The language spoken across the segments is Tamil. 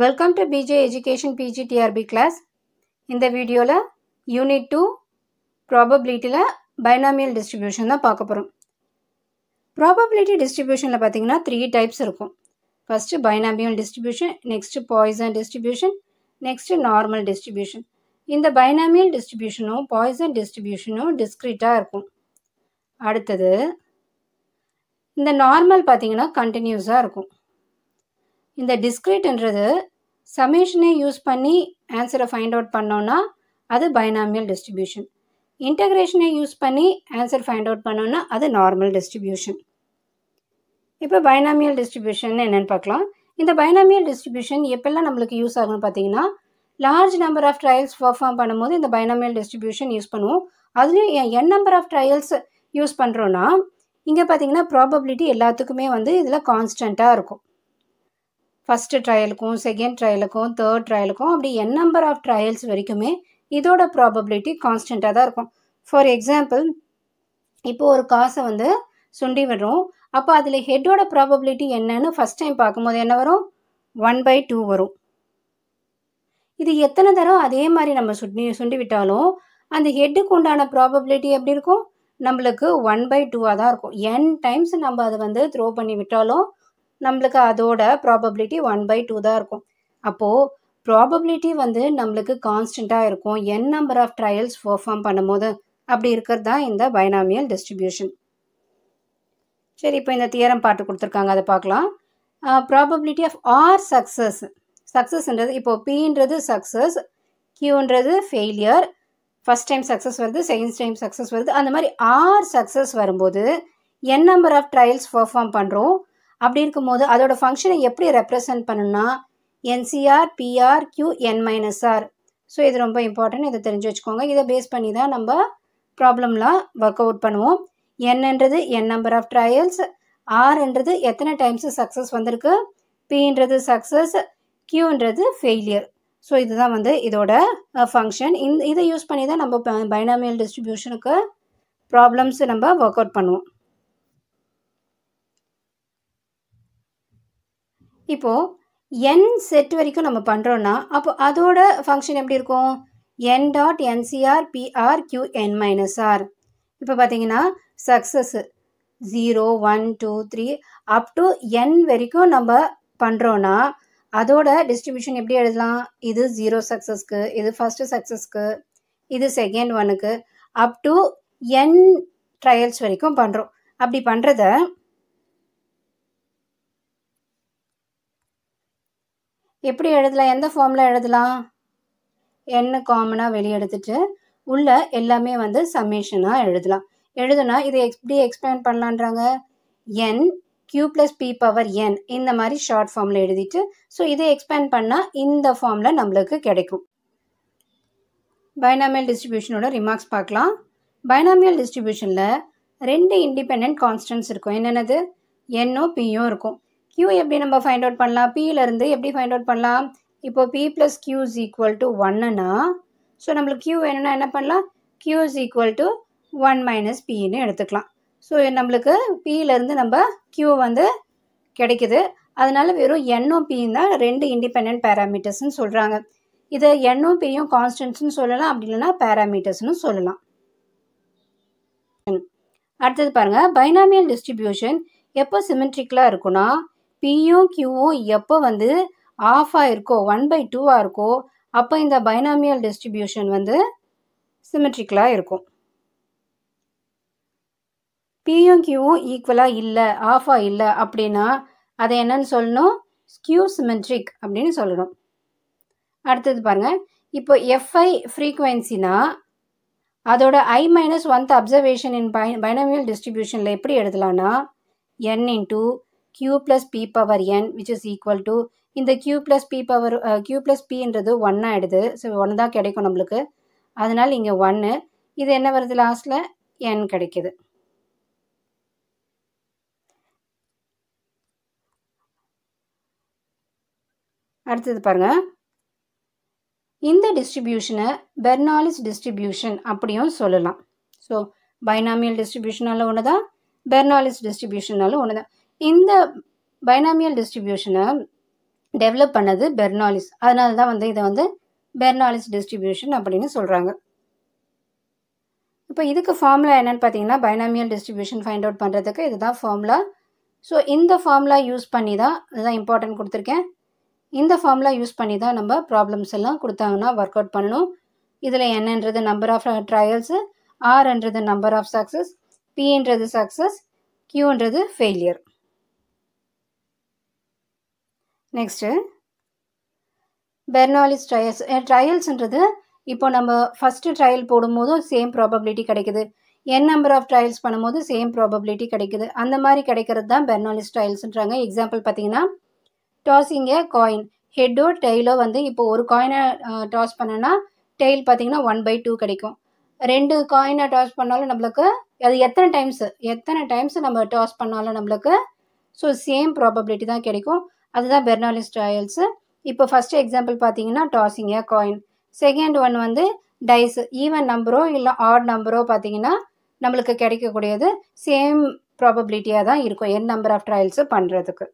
Welcome to PJ education PGTRB class. Class இந்த வீடியோவில் யூனிட் டூ ப்ராபபிலிட்டியில் பைனாமியல் Distributionல தான் பார்க்க போகிறோம் ப்ராபபிலிட்டி 3 பார்த்தீங்கன்னா த்ரீ டைப்ஸ் இருக்கும் first binomial distribution next Poison distribution next normal Distribution. இந்த பைனாமியல் டிஸ்ட்ரிபியூஷனும் Poison டிஸ்ட்ரிபியூஷனும் discreteா இருக்கும் அடுத்தது இந்த நார்மல் பார்த்தீங்கன்னா கண்டினியூஸாக இருக்கும் இந்த டிஸ்க்ரீட்ன்றது சமேஷனே யூஸ் பண்ணி ஆன்சரை ஃபைண்ட் அவுட் பண்ணோன்னா அது பைனாமியல் டிஸ்ட்ரிபியூஷன் இன்டகிரேஷனை யூஸ் பண்ணி ஆன்சர் ஃபைண்ட் அவுட் பண்ணோன்னா அது நார்மல் டிஸ்ட்ரிபியூஷன் இப்போ பைனாமியல் டிஸ்ட்ரிபியூஷன் என்னென்னு பார்க்கலாம் இந்த பைனாமியல் டிஸ்ட்ரிபியூஷன் எப்பெல்லாம் நம்மளுக்கு யூஸ் ஆகும்னு பார்த்தீங்கன்னா large number of trials perform பண்ணும்போது இந்த பைனாமியல் டிஸ்ட்ரிபியூஷன் யூஸ் பண்ணுவோம் அதுலேயும் n number of trials use பண்ணுறோன்னா இங்கே பார்த்தீங்கன்னா ப்ராபபிலிட்டி எல்லாத்துக்குமே வந்து இதில் கான்ஸ்டண்ட்டாக இருக்கும் ஃபஸ்ட்டு ட்ரையலுக்கும் செகண்ட் ட்ரையலுக்கும் தேர்ட் ட்ரையலுக்கும் அப்படி என் நம்பர் ஆஃப் ட்ரையல்ஸ் வரைக்குமே இதோட ப்ராபபிலிட்டி கான்ஸ்டண்ட்டாக தான் இருக்கும் ஃபார் எக்ஸாம்பிள் இப்போது ஒரு காசை வந்து சுண்டி விடுறோம் அப்போ அதில் ஹெட்டோட ப்ராபபிலிட்டி என்னன்னு ஃபஸ்ட் டைம் பார்க்கும்போது என்ன வரும் ஒன் பை டூ வரும் இது எத்தனை தரம் அதே மாதிரி நம்ம சுண்டி சுண்டி விட்டாலும் அந்த ஹெட்டுக்கு உண்டான ப்ராபபிலிட்டி எப்படி இருக்கும் நம்மளுக்கு ஒன் பை டூவாக தான் இருக்கும் என் டைம்ஸ் நம்ம அதை வந்து த்ரோ பண்ணி விட்டாலும் நம்மளுக்கு அதோட ப்ராபபிலிட்டி ஒன் பை டூ தான் இருக்கும் அப்போது ப்ராபபிலிட்டி வந்து நம்மளுக்கு கான்ஸ்டண்ட்டாக இருக்கும் n number of trials perform பண்ணும்போது அப்படி இருக்கிறது தான் இந்த பைனாமியல் டிஸ்ட்ரிபியூஷன் சரி இப்போ இந்த தியரம் பாட்டு கொடுத்துருக்காங்க அதை பார்க்கலாம் ப்ராபபிலிட்டி ஆஃப் ஆர் சக்ஸஸ் சக்ஸஸ்ன்றது இப்போது பீன்றது சக்ஸஸ் கியூன்றது ஃபெயிலியர் ஃபஸ்ட் டைம் சக்ஸஸ் வருது செகண்ட் டைம் சக்ஸஸ் வருது அந்த மாதிரி ஆர் சக்ஸஸ் வரும்போது n number of trials perform பண்ணுறோம் அப்படி இருக்கும்போது அதோட ஃபங்க்ஷனை எப்படி ரெப்ரசன்ட் பண்ணணும்னா என்சிஆர் பிஆர் கியூ என் மைனஸ் ஆர் ஸோ இது ரொம்ப இம்பார்ட்டன்ட் இதை தெரிஞ்சு வச்சுக்கோங்க இதை பேஸ் பண்ணி தான் நம்ம ப்ராப்ளம்லாம் ஒர்க் அவுட் பண்ணுவோம் என்னன்றது என் நம்பர் ஆஃப் ட்ரையல்ஸ் ஆர்ன்றது எத்தனை டைம்ஸ் சக்ஸஸ் வந்திருக்கு பின்றது சக்ஸஸ் கியூன்றது ஃபெயிலியர் ஸோ இதுதான் வந்து இதோட ஃபங்க்ஷன் இந்த இதை யூஸ் பண்ணி தான் நம்ம பைனாமியல் டிஸ்ட்ரிபியூஷனுக்கு ப்ராப்ளம்ஸ் நம்ம ஒர்க் அவுட் பண்ணுவோம் இப்போது என் செட் வரைக்கும் நம்ம பண்ணுறோன்னா அப்போ அதோட ஃபங்க்ஷன் எப்படி இருக்கும் n dot nCr pr q என் மைனஸ் ஆர் இப்போ பார்த்தீங்கன்னா success zero one two three up to n வரைக்கும் நம்ம பண்ணுறோன்னா அதோட டிஸ்ட்ரிபியூஷன் எப்படி எழுதலாம் இது ஜீரோ சக்ஸஸ்க்கு இது ஃபஸ்ட்டு சக்ஸஸ்க்கு இது செகண்ட் ஒனுக்கு அப் டு என் ட்ரையல்ஸ் வரைக்கும் பண்ணுறோம் அப்படி பண்ணுறத எப்படி எழுதலாம் எந்த ஃபார்மில் எழுதலாம் என்ன காமனாக வெளியே வெளியெடுத்துட்டு உள்ளே எல்லாமே வந்து சம்மேஷனாக எழுதலாம் எழுதுனா இதை எப்படி எக்ஸ்பிளைன் பண்ணலான்றாங்க n q plus p power n இந்த மாதிரி ஷார்ட் ஃபார்மில் எழுதிட்டு ஸோ இதை எக்ஸ்பேண்ட் பண்ணால் இந்த ஃபார்மில் நம்மளுக்கு கிடைக்கும் பைனாமியல் டிஸ்ட்ரிபியூஷனோட ரிமார்க்ஸ் பார்க்கலாம் பைனாமியல் டிஸ்ட்ரிபியூஷனில் ரெண்டு இண்டிபெண்ட் கான்ஸ்டன்ட்ஸ் இருக்கும் என்னென்னது என்னோ பியும் இருக்கும் கியூ எப்படி நம்ம ஃபைண்ட் அவுட் பண்ணலாம் பியிலேருந்து எப்படி ஃபைண்ட் அவுட் பண்ணலாம் இப்போது p plus q's is equal to ஒன்னுனா ஸோ நம்மளுக்கு க்யூ வேணும்னா என்ன பண்ணலாம் q's is equal to one minus பின்னு எடுத்துக்கலாம் ஸோ நம்மளுக்கு பியிலேருந்து நம்ம க்யூ வந்து கிடைக்குது அதனால் வெறும் என்ஓ பியும் தான் ரெண்டு இண்டிபெண்ட் பேராமீட்டர்ஸ்னு சொல்கிறாங்க இதை என்ஓ பியும் கான்ஸ்டன்ட்ஸ்னு சொல்லலாம் அப்படி இல்லைன்னா பேராமீட்டர்ஸ்னு சொல்லலாம் அடுத்தது பாருங்கள் பைனாமியல் டிஸ்ட்ரிபியூஷன் எப்போ சிமெட்ரிக்கலாக இருக்குன்னா பியும் கியூவும் எப்போ வந்து ஆஃப் இருக்கோ ஒன் பை டூவாக இருக்கோ அப்போ இந்த பைனாமியல் டிஸ்ட்ரிபியூஷன் வந்து சிமெட்ரிக்கலாக இருக்கும் பியும் கியூவும் ஈக்குவலாக இல்லை ஆஃபாக இல்லை அப்படின்னா அதை என்னன்னு சொல்லணும் ஸ்கியூ சிமெட்ரிக் அப்படின்னு சொல்லணும் அடுத்தது பாருங்கள் இப்போ எஃப்ஐ ஃப்ரீக்குவென்சினா அதோட i minus oneth observation in by binomial டிஸ்ட்ரிபியூஷனில் எப்படி எழுதலாம்னா n into q plus p power n which is equal to இந்த q plus p power uh, q plus pன்றது ஒன் ஆகிடுது ஸோ ஒன் தான் கிடைக்கும் நம்மளுக்கு அதனால் இங்கே ஒன்று இது என்ன வருது லாஸ்ட்டில் n கிடைக்கிது அடுத்தது பாருங்கள் இந்த டிஸ்ட்ரிபியூஷனை பெர்னாலிஸ் டிஸ்ட்ரிபியூஷன் அப்படியும் சொல்லலாம் ஸோ பைனாமியல் டிஸ்ட்ரிபியூஷனாலும் ஒன்று தான் பெர்னாலிஸ் டிஸ்ட்ரிபியூஷனாலும் ஒன்று தான் இந்த பைனாமியல் டிஸ்ட்ரிபியூஷனை டெவலப் பண்ணது பெர்னாலிஸ் அதனால தான் வந்து இதை வந்து பெர்னாலிஸ் டிஸ்ட்ரிபியூஷன் அப்படின்னு சொல்கிறாங்க இப்போ இதுக்கு ஃபார்முலா என்னென்னு பார்த்தீங்கன்னா பைனாமியல் டிஸ்ட்ரிபியூஷன் ஃபைண்ட் அவுட் பண்ணுறதுக்கு இதுதான் ஃபார்முலா ஸோ இந்த ஃபார்முலா யூஸ் பண்ணி தான் இதுதான் இம்பார்ட்டன்ட் கொடுத்துருக்கேன் இந்த ஃபார்முலா யூஸ் பண்ணி தான் நம்ம ப்ராப்ளம்ஸ் எல்லாம் கொடுத்தாங்கன்னா ஒர்க் அவுட் பண்ணணும் இதில் என்னன்றது நம்பர் ஆஃப் ட்ரையல்ஸு ஆர்ன்றது நம்பர் ஆஃப் சக்ஸஸ் பின்றது சக்ஸஸ் கியூன்றது ஃபெயிலியர் நெக்ஸ்ட்டு பெர்னாலிஸ் ட்ரையல்ஸ் ட்ரையல்ஸ்ன்றது இப்போ நம்ம ஃபஸ்ட்டு ட்ரையல் போடும்போதும் சேம் ப்ராபபிலிட்டி கிடைக்குது என் நம்பர் ஆஃப் ட்ரையல்ஸ் பண்ணும்போது சேம் ப்ராபபிலிட்டி கிடைக்குது அந்த மாதிரி கிடைக்கிறது தான் பெர்னாலிஸ் ட்ரையல்ஸ்ன்றாங்க எக்ஸாம்பிள் பார்த்தீங்கன்னா டாஸிங்க காயின் ஹெட்டோ டெய்லோ வந்து இப்போ ஒரு காயினை டாஸ் பண்ணனா டெய்ல் பார்த்தீங்கன்னா ஒன் பை டூ கிடைக்கும் ரெண்டு காயினை டாஸ் பண்ணாலும் நம்மளுக்கு அது எத்தனை டைம்ஸு எத்தனை டைம்ஸ் நம்ம டாஸ் பண்ணாலும் நம்மளுக்கு ஸோ சேம் ப்ராபபிலிட்டி தான் கிடைக்கும் அதுதான் பெர்னாலிஸ் ட்ரையல்ஸு இப்போ ஃபஸ்ட்டு எக்ஸாம்பிள் பார்த்தீங்கன்னா tossing a coin second one வந்து டைஸ் ஈவன் நம்பரோ இல்லை ஆட் நம்பரோ பார்த்தீங்கன்னா நம்மளுக்கு கிடைக்கக்கூடியது சேம் ப்ராபபிலிட்டியாக தான் இருக்கும் என் நம்பர் ஆஃப் ட்ரையல்ஸு பண்ணுறதுக்கு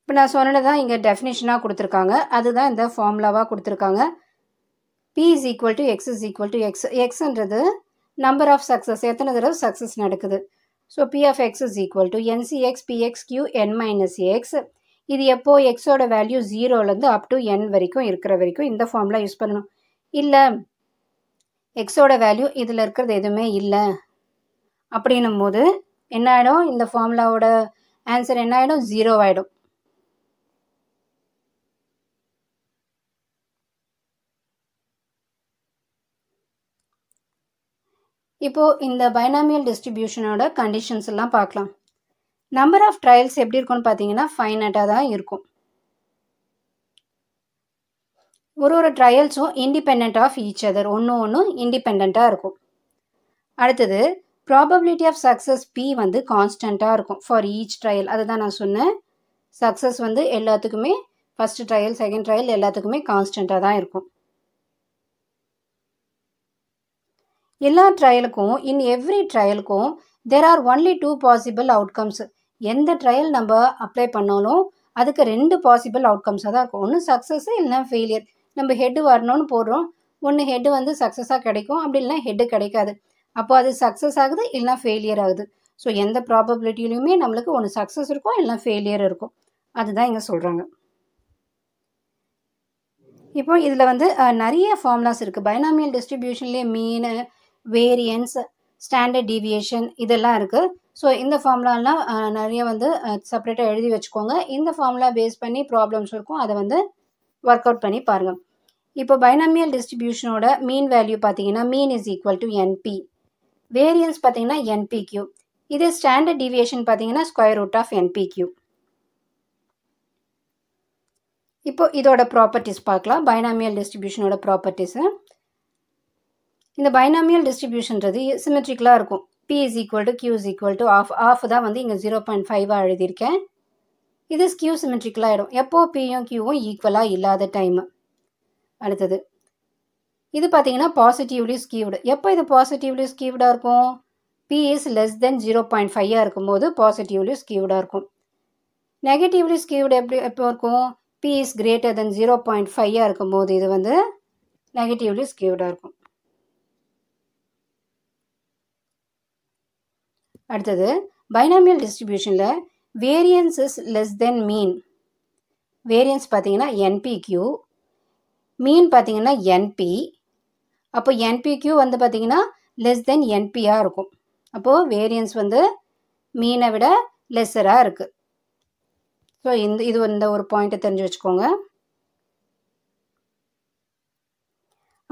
இப்போ நான் சொன்னதான் இங்கே டெஃபினேஷனாக கொடுத்துருக்காங்க அதுதான் இந்த ஃபார்முலாவாக கொடுத்துருக்காங்க p is equal to x is equal to x எக்ஸ்ன்றது நம்பர் ஆஃப் சக்ஸஸ் எத்தனை தடவை சக்ஸஸ் நடக்குது so p of x is equal to nCx px Q N minus x இது எப்போது எக்ஸோட வேல்யூ ஜீரோலேருந்து அப் டு என் வரைக்கும் இருக்கிற வரைக்கும் இந்த ஃபார்ம்லாம் யூஸ் பண்ணணும் இல்லை எக்ஸோட வேல்யூ இதில் இருக்கிறது எதுவுமே இல்லை அப்படின்னும் போது என்ன ஆகிடும் இந்த ஃபார்முலாவோட ஆன்சர் என்ன ஆகிடும் ஜீரோ ஆகிடும் இப்போது இந்த பைனாமியல் டிஸ்ட்ரிபியூஷனோட கண்டிஷன்ஸ் எல்லாம் பார்க்கலாம் நம்பர் ஆஃப் ட்ரையல்ஸ் எப்படி இருக்கும்னு பார்த்தீங்கன்னா ஃபைனட்டாக தான் இருக்கும் ஒரு ஒரு ட்ரையல்ஸும் இண்டிபெண்ட் ஆஃப் ஈச் அதர் ஒன்று ஒன்றும் இண்டிபெண்ட்டாக இருக்கும் அடுத்தது ப்ராபபிலிட்டி ஆஃப் சக்ஸஸ் பி வந்து கான்ஸ்டண்ட்டாக இருக்கும் ஃபார் ஈச் ட்ரையல் அதை தான் நான் சொன்னேன் சக்ஸஸ் வந்து எல்லாத்துக்குமே ஃபஸ்ட்டு ட்ரையல் செகண்ட் ட்ரையல் எல்லாத்துக்குமே கான்ஸ்டண்ட்டாக தான் இருக்கும் எல்லா ட்ரையலுக்கும் இன் எவ்ரி ட்ரையலுக்கும் there are only two possible outcomes எந்த ட்ரையல் நம்ம அப்ளை பண்ணாலும் அதுக்கு ரெண்டு பாசிபிள் அவுட்கம்ஸாக தான் இருக்கும் ஒன்று சக்ஸஸ் இல்லைனா ஃபெயிலியர் நம்ம ஹெட்டு வரணும்னு போடுறோம் ஒன்று ஹெட்டு வந்து சக்ஸஸாக கிடைக்கும் அப்படி இல்லைனா ஹெட்டு கிடைக்காது அப்போ அது சக்ஸஸ் ஆகுது இல்லைனா ஃபெயிலியர் ஆகுது ஸோ எந்த ப்ராபபிலிட்டிலையுமே நம்மளுக்கு ஒன்று சக்ஸஸ் இருக்கும் இல்லைனா ஃபெயிலியர் இருக்கும் அதுதான் இங்கே சொல்கிறாங்க இப்போ இதில் வந்து நிறைய ஃபார்முலாஸ் இருக்குது பைனாமியல் டிஸ்ட்ரிபியூஷன்லேயே மீன் வேரியன்ஸ் ஸ்டாண்டர்ட் டீவியேஷன் இதெல்லாம் இருக்குது ஸோ இந்த ஃபார்முலாலாம் நிறைய வந்து செப்பரேட்டாக எழுதி வச்சுக்கோங்க இந்த ஃபார்முலா பேஸ் பண்ணி ப்ராப்ளம்ஸ் இருக்கும் அதை வந்து ஒர்க் அவுட் பண்ணி பாருங்கள் இப்போ பைனாமியல் டிஸ்ட்ரிபியூஷனோட மீன் வேல்யூ பார்த்தீங்கன்னா mean is equal to np variance பார்த்தீங்கன்னா என்பிக்யூ இதே ஸ்டாண்டர்ட் டிவியேஷன் பார்த்தீங்கன்னா ஸ்கொயர் ரூட் ஆஃப் என்பிக்யூ இப்போ இதோட ப்ராப்பர்ட்டிஸ் பார்க்கலாம் பைனாமியல் டிஸ்ட்ரிபியூஷனோட ப்ராப்பர்ட்டிஸு இந்த பைனாமியல் டிஸ்ட்ரிபியூஷன்றது சிமெட்ரிக்கலாக இருக்கும் p is equal to q is equal to half half தான் வந்து இங்கே ஜீரோ பாயிண்ட் ஃபைவாக எழுதியிருக்கேன் இது ஸ்கியூ சிமெட்ரிக்கலாக ஆகிடும் எப்போ பியும் கியூவும் ஈக்குவலாக இல்லாத டைமு அடுத்தது இது பார்த்தீங்கன்னா பாசிட்டிவ்லி ஸ்கீவ்டு எப்போ இது பாசிட்டிவ்லி ஸ்கீவ்டாக இருக்கும் p is less than zero point ஃபைவாக இருக்கும்போது பாசிட்டிவ்லி ஸ்கீவ்டாக இருக்கும் நெகட்டிவ்லி ஸ்கீவ்டு எப்படி எப்போ இருக்கும் p is greater than zero point ஃபைவாக இருக்கும்போது இது வந்து நெகட்டிவ்லி ஸ்கீவ்டாக இருக்கும் அடுத்தது பைனாமியல் டிஸ்ட்ரிபியூஷனில் variance is less than mean variance பார்த்தீங்கன்னா என்பிக்யூ மீன் பார்த்தீங்கன்னா என்பி அப்போ என்பிக்யூ வந்து பார்த்திங்கன்னா லெஸ் தென் என்பியாக இருக்கும் அப்போது வேரியன்ஸ் வந்து மீனை விட லெஸ்ஸராக இருக்குது ஸோ இந்த இது இந்த ஒரு பாயிண்ட்டை தெரிஞ்சு வச்சுக்கோங்க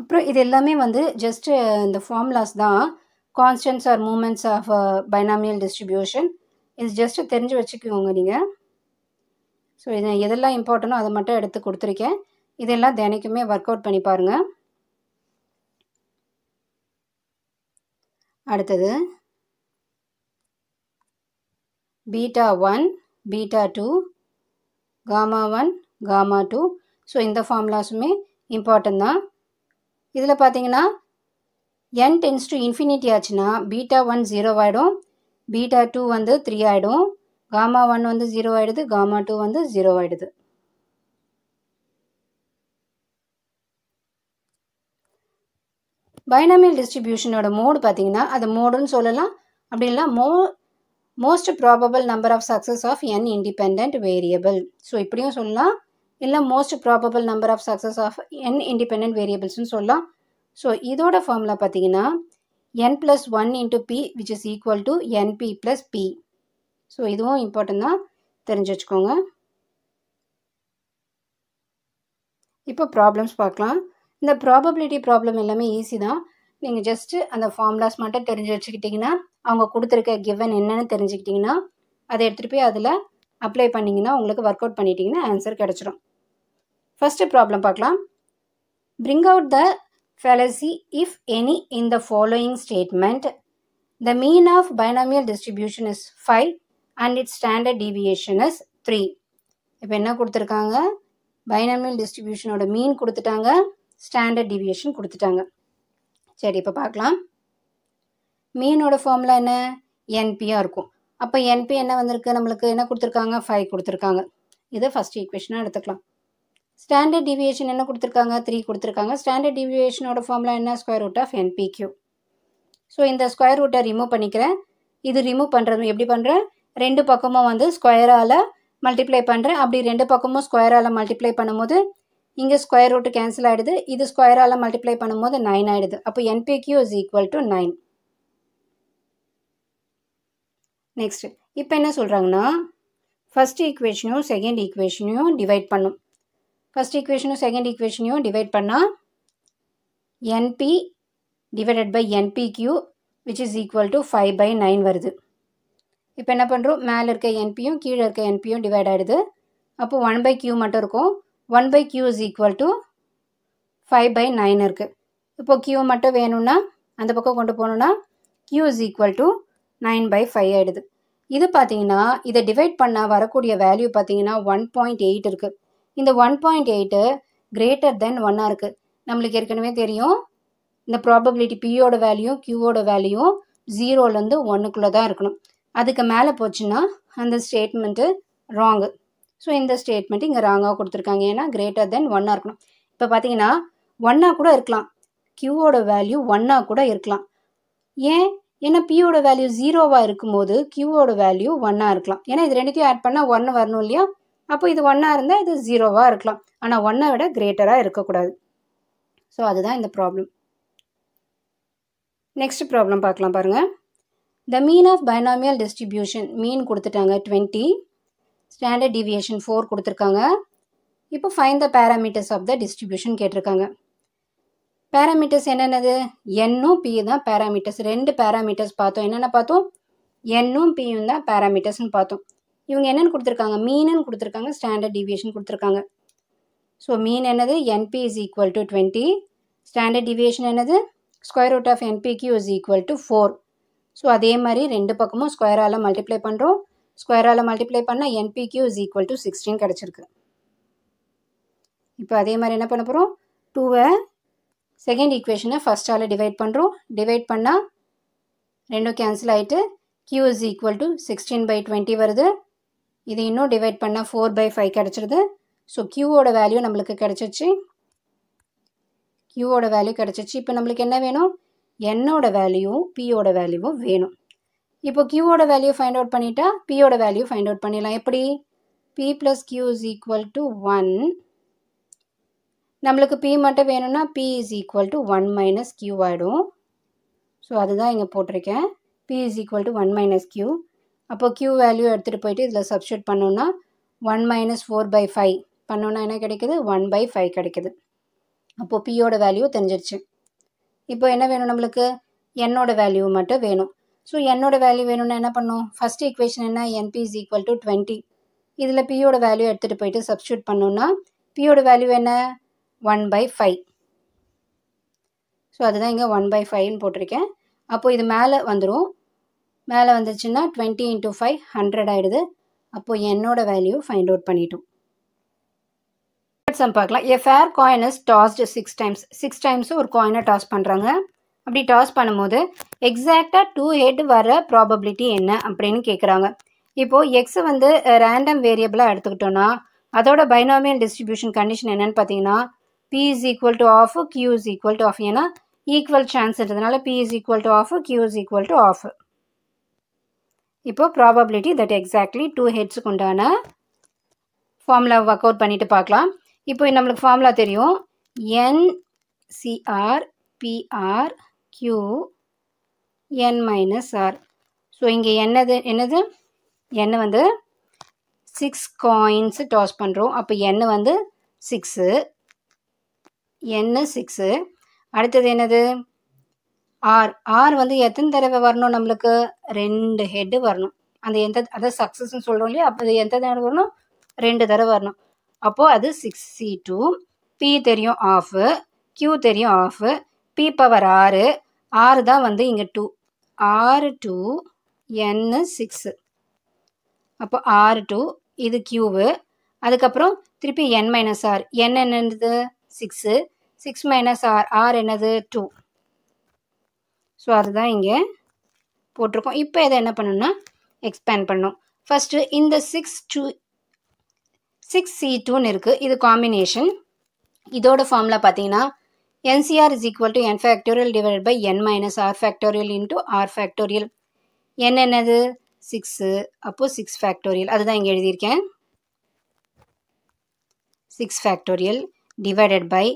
அப்புறம் இது எல்லாமே வந்து ஜஸ்ட்டு இந்த ஃபார்முலாஸ் தான் constants are moments of binomial distribution இது ஜஸ்ட்டு தெரிஞ்சு வச்சுக்கோங்க நீங்கள் ஸோ இது எதெல்லாம் இம்பார்ட்டனோ அதை மட்டும் எடுத்து கொடுத்துருக்கேன் இதெல்லாம் தினைக்குமே ஒர்க் அவுட் பண்ணி பாருங்கள் அடுத்தது beta one beta two gamma one gamma two so இந்த ஃபார்முலாஸுமே இம்பார்ட்டன் தான் இதில் பார்த்தீங்கன்னா என் டென்ஸ் டு இன்ஃபினிட்டி ஆச்சுன்னா பீட்டா ஒன் ஜீரோ ஆகிடும் பீட்டா டூ வந்து த்ரீ ஆகிடும் காமா ஒன் வந்து ஜீரோ ஆகிடுது காமா டூ வந்து ஜீரோ ஆகிடுது பைனாமியல் டிஸ்ட்ரிபியூஷனோட மோடு பார்த்தீங்கன்னா அது மோடுன்னு சொல்லலாம் அப்படி இல்லை mo most probable number of success of n independent variable so இப்படியும் சொல்லலாம் இல்லை most probable number of success of n independent வேரியபிள்ஸ்னு சொல்லலாம் ஸோ இதோட ஃபார்முலா பார்த்தீங்கன்னா n plus one into p which is equal to np plus p so இதுவும் இம்பார்ட்டன்ட் தான் தெரிஞ்சு வச்சுக்கோங்க இப்போ ப்ராப்ளம்ஸ் பார்க்கலாம் இந்த ப்ராபபிலிட்டி ப்ராப்ளம் எல்லாமே ஈஸி தான் நீங்கள் ஜஸ்ட்டு அந்த ஃபார்ம்லாஸ் மட்டும் தெரிஞ்சு வச்சுக்கிட்டிங்கன்னா அவங்க கொடுத்துருக்க கிவன் என்னென்னு தெரிஞ்சுக்கிட்டிங்கன்னா அதை எடுத்துகிட்டு போய் அதில் அப்ளை பண்ணிங்கன்னா உங்களுக்கு ஒர்க் அவுட் பண்ணிட்டிங்கன்னா ஆன்சர் கிடச்சிரும் ஃபஸ்ட்டு ப்ராப்ளம் பார்க்கலாம் bring out the fallacy, if any, in the following statement. The mean of binomial distribution is 5 and its standard deviation is 3. இப்போ என்ன கொடுத்துருக்காங்க பைனாமியல் டிஸ்ட்ரிபியூஷனோட மீன் கொடுத்துட்டாங்க ஸ்டாண்டர்ட் டிவியேஷன் கொடுத்துட்டாங்க சரி இப்போ பார்க்கலாம் மீனோட ஃபார்மில் என்ன என்பியாக இருக்கும் அப்போ என்பி என்ன வந்திருக்கு நம்மளுக்கு என்ன கொடுத்துருக்காங்க ஃபைவ் கொடுத்துருக்காங்க இதை ஃபஸ்ட் ஈக்குவேஷனாக எடுத்துக்கலாம் ஸ்டாண்டர்ட் டிவியேஷன் என்ன கொடுத்துருக்காங்க த்ரீ கொடுத்துருக்காங்க ஸ்டாண்டர்ட் டிவியேஷனோட ஃபார்முலா என்ன square root of npq so இந்த ஸ்கொயர் ரூட்டை ரிமூவ் பண்ணிக்கிறேன் இது ரிமூவ் பண்ணுறது எப்படி பண்ணுறேன் ரெண்டு பக்கமும் வந்து ஸ்கொயரால் மல்டிப்ளை பண்ணுறேன் அப்படி ரெண்டு பக்கமும் ஸ்கொயரால் மல்டிப்ளை பண்ணும்போது இங்கே ஸ்கொயர் ரூட்டு கேன்சல் ஆகிடுது இது ஸ்கொயரால் மல்டிப்ளை பண்ணும்போது நைன் ஆகிடுது அப்போ npq is equal to nine next இப்போ என்ன சொல்கிறாங்கன்னா ஃபஸ்ட் ஈக்குவேஷனையும் செகண்ட் ஈக்குவேஷனையும் டிவைட் பண்ணும் ஃபஸ்ட் ஈக்குவேஷனும் செகண்ட் ஈக்குவேஷனையும் டிவைட் பண்ணால் np divided by npq which is equal to five by nine வருது இப்போ என்ன பண்ணுறோம் மேலே இருக்க என்பியும் கீழே இருக்க என்பியும் டிவைட் ஆகிடுது அப்போ ஒன் பை கியூ மட்டும் இருக்கும் one by q is equal to five by nine இருக்குது இப்போ கியூ மட்டும் வேணும்னா அந்த பக்கம் கொண்டு போகணுன்னா q is equal to nine by five ஆகிடுது இது பார்த்தீங்கன்னா இதை டிவைட் பண்ணால் வரக்கூடிய வேல்யூ பார்த்தீங்கன்னா ஒன் பாயிண்ட் எயிட் இருக்குது இந்த one point eight greater than ஒன்னாக இருக்குது நம்மளுக்கு ஏற்கனவே தெரியும் இந்த ப்ராபபிலிட்டி பியோட வேல்யூ கியூவோட வேல்யூ ஜீரோலேருந்து ஒன்றுக்குள்ளே தான் இருக்கணும் அதுக்கு மேலே போச்சுன்னா அந்த ஸ்டேட்மெண்ட்டு ராங்கு ஸோ இந்த ஸ்டேட்மெண்ட் இங்கே ராங்காக கொடுத்துருக்காங்க ஏன்னா கிரேட்டர் தென் ஒன்னாக இருக்கணும் இப்போ பார்த்தீங்கன்னா ஒன்னாக கூட இருக்கலாம் கியூவோட வேல்யூ ஒன்னாக கூட இருக்கலாம் ஏன் ஏன்னா பியோட வேல்யூ ஜீரோவாக இருக்கும்போது கியூவோட வேல்யூ ஒன்னாக இருக்கலாம் ஏன்னா இது ரெண்டுத்தையும் ஆட் பண்ணால் ஒன்று வரணும் இல்லையா அப்போ இது ஒன்னாக இருந்தால் இது ஜீரோவாக இருக்கலாம் ஆனால் ஒன்றை விட கிரேட்டராக இருக்கக்கூடாது ஸோ அதுதான் இந்த ப்ராப்ளம் நெக்ஸ்ட் ப்ராப்ளம் பார்க்கலாம் பாருங்கள் the mean of binomial distribution mean கொடுத்துட்டாங்க டுவெண்ட்டி ஸ்டாண்டர்ட் டிவியேஷன் ஃபோர் கொடுத்துருக்காங்க இப்போ find the parameters of the distribution கேட்டிருக்காங்க பேராமீட்டர்ஸ் என்னென்னது என்னும் பி தான் பேராமீட்டர்ஸ் ரெண்டு பேராமீட்டர்ஸ் பார்த்தோம் என்னென்ன பார்த்தோம் என்னும் பியும் தான் பேராமீட்டர்ஸ்னு பார்த்தோம் இவங்க என்னென்னு கொடுத்துருக்காங்க மீனுன்னு கொடுத்துருக்காங்க ஸ்டாண்டர்ட் டிவியேஷன் கொடுத்துருக்காங்க ஸோ மீன் என்னது np is equal to twenty standard deviation என்னது square root of np Q is equal to four so அதே மாதிரி ரெண்டு பக்கமும் ஸ்கொயரால் மல்டிப்ளை பண்ணுறோம் ஸ்கொயரால் மல்டிப்ளை பண்ணால் np Q is equal to sixteen கிடச்சிருக்கு இப்போ அதே மாதிரி என்ன பண்ண போகிறோம் டூவை செகண்ட் ஈக்குவேஷனை ஃபஸ்ட்டால் டிவைட் பண்ணுறோம் டிவைட் பண்ணால் ரெண்டும் கேன்சல் ஆகிட்டு q is equal to sixteen by twenty வருது இது இன்னும் டிவைட் பண்ணால் ஃபோர் பை ஃபைவ் கிடச்சிருது ஸோ கியூவோட வேல்யூ நம்மளுக்கு கிடச்சிச்சு கியூவோட வேல்யூ கிடச்சிச்சு இப்போ நம்மளுக்கு என்ன வேணும் என்னோட வேல்யூவும் பியோட வேல்யூவும் வேணும் இப்போ கியூவோட வேல்யூ ஃபைண்ட் அவுட் பண்ணிட்டா பியோட வேல்யூ ஃபைண்ட் அவுட் பண்ணிடலாம் எப்படி p plus Q is equal to one நம்மளுக்கு பி மட்டும் வேணும்னா p is equal to one minus q ஆகிடும் ஸோ அதுதான் இங்கே போட்டிருக்கேன் p is equal to one minus q அப்போ க்யூ வேல்யூ எடுத்துகிட்டு போயிட்டு இதில் சப்ஸ்டியூட் பண்ணோன்னா one minus four by five பண்ணோன்னா என்ன கிடைக்கிது ஒன் பை ஃபைவ் கிடைக்கிது அப்போது பியோட வேல்யூ தெரிஞ்சிருச்சு இப்போ என்ன வேணும் நம்மளுக்கு என்னோட வேல்யூ மட்டும் வேணும் ஸோ என்னோட வேல்யூ வேணும்னா என்ன பண்ணும் ஃபஸ்ட் ஈக்குவேஷன் என்ன np is equal to twenty இதில் பியோட வேல்யூ எடுத்துகிட்டு போயிட்டு சப்ஸ்டியூட் பண்ணோன்னா பியோட வேல்யூ என்ன ஒன் பை ஃபைவ் ஸோ அதுதான் இங்கே ஒன் பை ஃபைவ்னு போட்டிருக்கேன் அப்போது இது மேலே வந்துடும் மேலே வந்துச்சுன்னா டுவெண்ட்டி இன்ட்டு ஃபைவ் ஹண்ட்ரட் ஆகிடுது அப்போது என்னோடய வேல்யூ ஃபைண்ட் அவுட் பண்ணிட்டோம் சம் பார்க்கலாம் a fair coin is tossed six times six டைம்ஸும் ஒரு காயினை டாஸ் பண்ணுறாங்க அப்படி டாஸ் பண்ணும்போது எக்ஸாக்டாக டூ ஹெட் வர ப்ராபபிலிட்டி என்ன அப்படின்னு கேட்குறாங்க இப்போது எக்ஸ் வந்து ரேண்டம் வேரியபிளாக எடுத்துக்கிட்டோன்னா அதோட பைனாமியல் டிஸ்ட்ரிபியூஷன் கண்டிஷன் என்னென்னு பார்த்தீங்கன்னா B is equal to half q is equal to half ஏன்னா ஈக்குவல் சான்ஸ் இருந்ததுனால p is equal to half q is equal to half இப்போ ப்ராபபிலிட்டி தட் எக்ஸாக்ட்லி டூ ஹெட்ஸுக்கு உண்டான ஃபார்முலா ஒர்க் அவுட் பண்ணிவிட்டு பார்க்கலாம் இப்போ நம்மளுக்கு ஃபார்முலா தெரியும் என் சிஆர் பிஆர் கியூ என் மைனஸ் ஆர் ஸோ இங்கே என்னது என்னது என் வந்து சிக்ஸ் காயின்ஸு டாஸ் பண்ணுறோம் அப்போ என் வந்து சிக்ஸு என் சிக்ஸு அடுத்தது என்னது ஆர் ஆர் வந்து எத்தனை தடவை வரணும் நம்மளுக்கு ரெண்டு ஹெட்டு வரணும் அந்த எந்த அதாவது சக்ஸஸ்ன்னு சொல்கிறோம் இல்லையா அப்போ அது எந்த தடவை வரணும் ரெண்டு தடவை வரணும் அப்போது அது சிக்ஸ் சி டூ பி தெரியும் ஆஃபு கியூ தெரியும் ஆஃபு பி பவர் ஆறு ஆறு தான் வந்து இங்கே டூ ஆறு டூ என்னு சிக்ஸு அப்போ ஆறு டூ இது கியூவு அதுக்கப்புறம் திருப்பி என் மைனஸ் ஆர் என் என்னது six six minus r r என்னது டூ ஸோ அதுதான் இங்கே போட்டிருக்கோம் இப்போ இதை என்ன பண்ணணும்னா எக்ஸ்பேண்ட் பண்ணும் ஃபஸ்ட்டு இந்த சிக்ஸ் டூ சிக்ஸ் சி டூன்னு இருக்குது இது காம்பினேஷன் இதோட ஃபார்மில் பார்த்தீங்கன்னா nCr is equal to N factorial divide by N minus R factorial into r factorial n என்னது சிக்ஸு அப்போது சிக்ஸ் ஃபேக்டோரியல் அதுதான் இங்கே எழுதியிருக்கேன் six factorial divided by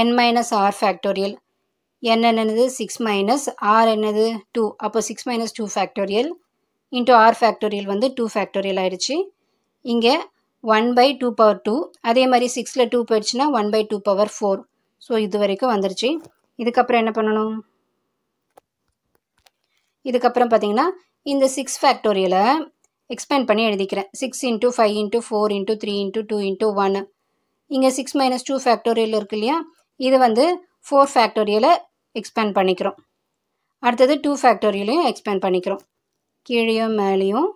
N minus R factorial n என்னது சிக்ஸ் மைனஸ் ஆர் என்னது டூ அப்போ six minus two factorial into r factorial வந்து டூ ஃபேக்டோரியல் ஆயிடுச்சு இங்கே one by two power two அதே மாதிரி சிக்ஸில் டூ போயிடுச்சுன்னா one by two power four so இது வரைக்கும் வந்துருச்சு இதுக்கப்புறம் என்ன பண்ணணும் இதுக்கப்புறம் பார்த்தீங்கன்னா இந்த சிக்ஸ் ஃபேக்டோரியலை எக்ஸ்பேண்ட் பண்ணி எழுதிக்கிறேன் six into five into four into three into two into ஒன்று இங்கே சிக்ஸ் மைனஸ் டூ ஃபேக்டோரியல் இருக்கு இல்லையா இது வந்து ஃபோர் ஃபேக்டோரியலை எக்ஸ்பேண்ட் பண்ணிக்கிறோம் அடுத்தது டூ ஃபேக்டோரியலையும் எக்ஸ்பேண்ட் பண்ணிக்கிறோம் கீழேயும் மேலேயும்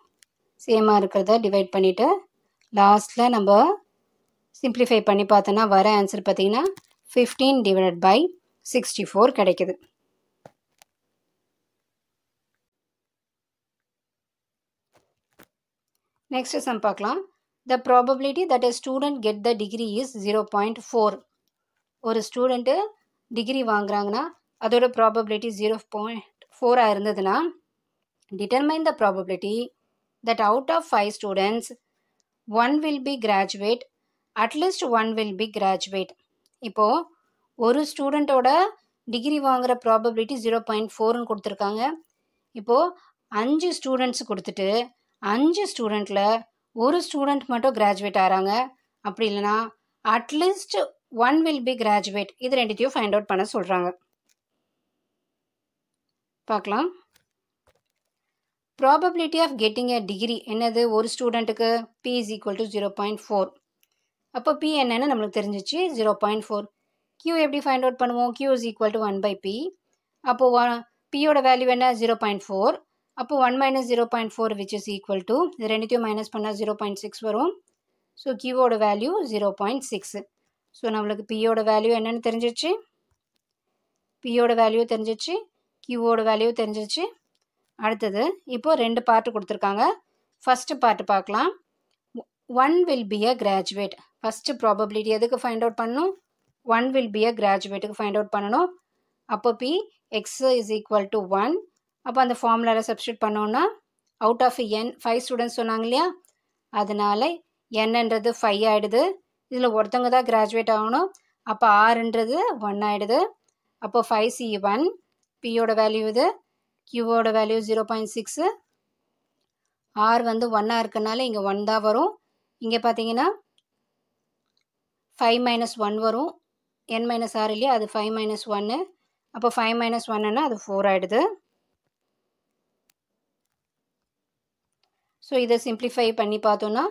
சேமாக இருக்கிறத டிவைட் பண்ணிவிட்டு லாஸ்ட்டில் நம்ம சிம்ப்ளிஃபை பண்ணி பார்த்தோன்னா வர ஆன்சர் பார்த்திங்கன்னா fifteen divide by sixty four கிடைக்குது நெக்ஸ்ட் சம் பார்க்கலாம் the probability that a student get the degree is zero point four ஒரு ஸ்டூடெண்ட்டு டிகிரி வாங்குறாங்கன்னா அதோட ப்ராபபிலிட்டி ஜீரோ பாயிண்ட் ஃபோராக இருந்ததுன்னா determine the probability that out of five students one will be graduate at least one will be graduate இப்போது ஒரு ஸ்டூடெண்ட்டோட டிகிரி வாங்குகிற ப்ராபபிலிட்டி ஜீரோ பாயிண்ட் ஃபோர்னு கொடுத்துருக்காங்க இப்போது அஞ்சு ஸ்டூடெண்ட்ஸ் கொடுத்துட்டு அஞ்சு ஸ்டூடெண்ட்டில் ஒரு ஸ்டூடெண்ட் மட்டும் கிராஜுவேட் ஆகிறாங்க அப்படி இல்லைனா at least one will be graduate இது ரெண்டுத்தையும் ஃபைண்ட் அவுட் பண்ண சொல்கிறாங்க பார்க்கலாம் probability of getting a degree என்னது ஒரு ஸ்டூடெண்ட்டுக்கு P is equal to zero point four அப்போ பி என்னென்னு நம்மளுக்கு தெரிஞ்சிச்சு ஜீரோ பாயிண்ட் ஃபோர் கியூ எப்படி ஃபைண்ட் அவுட் பண்ணுவோம் Q is equal to one by P அப்போது பியோட வேல்யூ என்ன ஜீரோ பாயிண்ட் ஃபோர் அப்போ one minus zero point four which is equal to இது ரெண்டுத்தையும் மைனஸ் பண்ணால் ஜீரோ பாயிண்ட் சிக்ஸ் வரும் ஸோ கியூவோட value zero point six so நம்மளுக்கு பியோட வேல்யூ என்னென்னு தெரிஞ்சிச்சு பியோட வேல்யூ தெரிஞ்சிச்சு கியூவோட வேல்யூ தெரிஞ்சிச்சு அடுத்தது இப்போது ரெண்டு பார்ட்டு கொடுத்துருக்காங்க ஃபஸ்ட்டு பார்ட்டு பார்க்கலாம் one will be a graduate first probability எதுக்கு ஃபைண்ட் அவுட் பண்ணணும் ஒன் வில் பி அ கிராஜுவேட்டுக்கு ஃபைண்ட் அவுட் பண்ணணும் அப்போ P X is equal to one அப்போ அந்த ஃபார்முலாவில் சப்ஸ்டியூட் பண்ணோன்னா out of N five students சொன்னாங்க இல்லையா அதனால் என்னன்றது ஃபைவ் ஆகிடுது இதில் ஒருத்தவங்க தான் கிராஜுவேட் ஆகணும் அப்போ ஆறுன்றது ஒன் ஆகிடுது அப்போ ஃபைவ் சி ஒன் பியோட வேல்யூ இது கியூவோட value zero point six R வந்து ஒன்னாக இருக்கனால இங்கே ஒன் தான் வரும் இங்கே பார்த்தீங்கன்னா ஃபைவ் மைனஸ் ஒன் வரும் என் மைனஸ் ஆர் இல்லையா அது ஃபைவ் மைனஸ் ஒன்று அப்போ ஃபைவ் மைனஸ் ஒன்னுன்னா அது ஃபோர் ஆகிடுது ஸோ இதை சிம்ப்ளிஃபை பண்ணி பார்த்தோன்னா